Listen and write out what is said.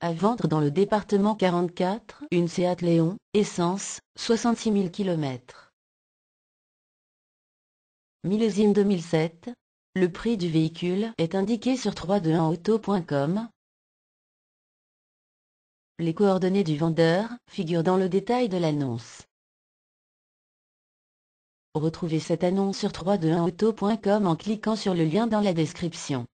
À vendre dans le département 44, une Seat Léon, essence, 66 000 km. Millésime 2007. Le prix du véhicule est indiqué sur 321auto.com. Les coordonnées du vendeur figurent dans le détail de l'annonce. Retrouvez cette annonce sur 321auto.com en cliquant sur le lien dans la description.